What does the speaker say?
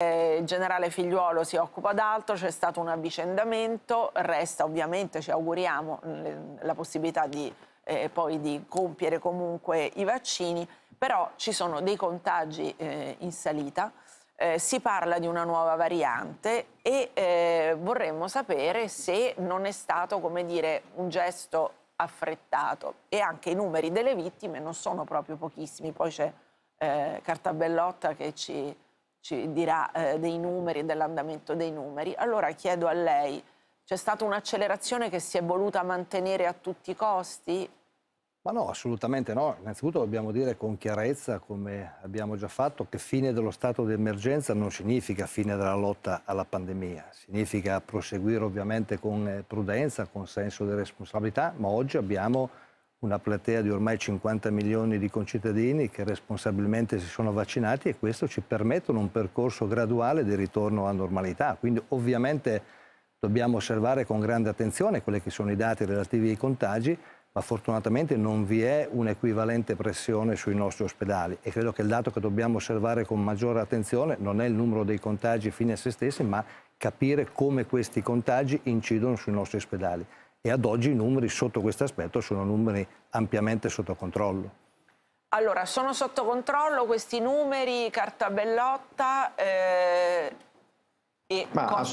il generale Figliuolo si occupa d'altro, c'è stato un avvicendamento, resta ovviamente, ci auguriamo, la possibilità di, eh, poi di compiere comunque i vaccini, però ci sono dei contagi eh, in salita, eh, si parla di una nuova variante e eh, vorremmo sapere se non è stato, come dire, un gesto affrettato e anche i numeri delle vittime non sono proprio pochissimi, poi c'è eh, Cartabellotta che ci ci dirà eh, dei numeri, e dell'andamento dei numeri. Allora chiedo a lei, c'è stata un'accelerazione che si è voluta mantenere a tutti i costi? Ma no, assolutamente no. Innanzitutto dobbiamo dire con chiarezza, come abbiamo già fatto, che fine dello stato di emergenza non significa fine della lotta alla pandemia, significa proseguire ovviamente con prudenza, con senso di responsabilità, ma oggi abbiamo una platea di ormai 50 milioni di concittadini che responsabilmente si sono vaccinati e questo ci permettono un percorso graduale di ritorno alla normalità. Quindi ovviamente dobbiamo osservare con grande attenzione quelli che sono i dati relativi ai contagi, ma fortunatamente non vi è un'equivalente pressione sui nostri ospedali e credo che il dato che dobbiamo osservare con maggiore attenzione non è il numero dei contagi fine a se stessi, ma capire come questi contagi incidono sui nostri ospedali e ad oggi i numeri sotto questo aspetto sono numeri ampiamente sotto controllo. Allora, sono sotto controllo questi numeri, cartabellotta. bellotta eh, e... Ma